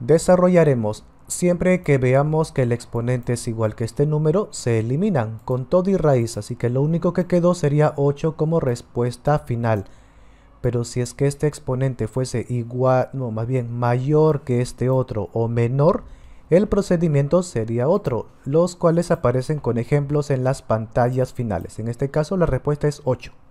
desarrollaremos siempre que veamos que el exponente es igual que este número, se eliminan con todo y raíz, así que lo único que quedó sería 8 como respuesta final. Pero si es que este exponente fuese igual, no, más bien mayor que este otro o menor, el procedimiento sería otro, los cuales aparecen con ejemplos en las pantallas finales. En este caso la respuesta es 8.